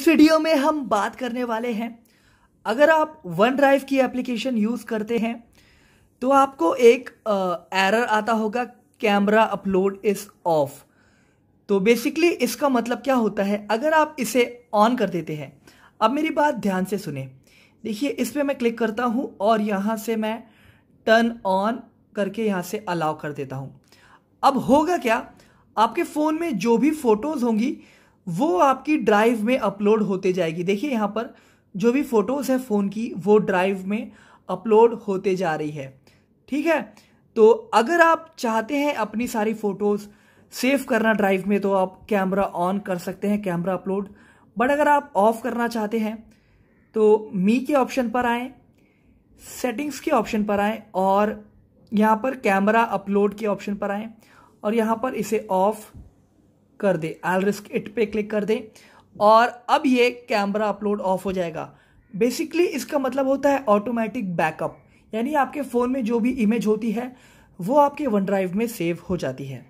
इस वीडियो में हम बात करने वाले हैं अगर आप वन ड्राइव की एप्लीकेशन यूज करते हैं तो आपको एक एरर आता होगा कैमरा अपलोड इज ऑफ तो बेसिकली इसका मतलब क्या होता है अगर आप इसे ऑन कर देते हैं अब मेरी बात ध्यान से सुने देखिए इस पर मैं क्लिक करता हूं और यहां से मैं टर्न ऑन करके यहाँ से अलाउ कर देता हूँ अब होगा क्या आपके फ़ोन में जो भी फ़ोटोज़ होंगी वो आपकी ड्राइव में अपलोड होते जाएगी देखिए यहाँ पर जो भी फ़ोटोज़ है फ़ोन की वो ड्राइव में अपलोड होते जा रही है ठीक है तो अगर आप चाहते हैं अपनी सारी फ़ोटोज़ सेव करना ड्राइव में तो आप कैमरा ऑन कर सकते हैं कैमरा अपलोड बट अगर आप ऑफ करना चाहते हैं तो मी के ऑप्शन पर आए सेटिंग्स के ऑप्शन पर आए और यहाँ पर कैमरा अपलोड के ऑप्शन पर आए और यहाँ पर इसे ऑफ़ कर दे आल रिस्क इट पे क्लिक कर दें और अब ये कैमरा अपलोड ऑफ हो जाएगा बेसिकली इसका मतलब होता है ऑटोमेटिक बैकअप यानी आपके फ़ोन में जो भी इमेज होती है वो आपके वन ड्राइव में सेव हो जाती है